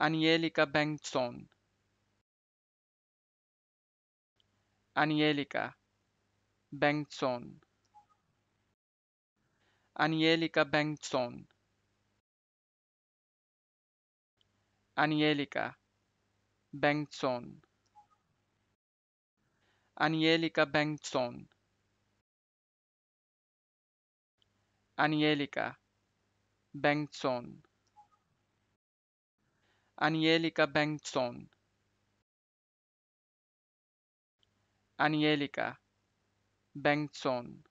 Angelica Bengtsson. Angelica Bengtsson. Angelica Bengtsson. Angelica Bengtsson. Angelica Bengtsson. Angelica Bengtsson. Angelica Bengtsson. Angelica Bengtsson.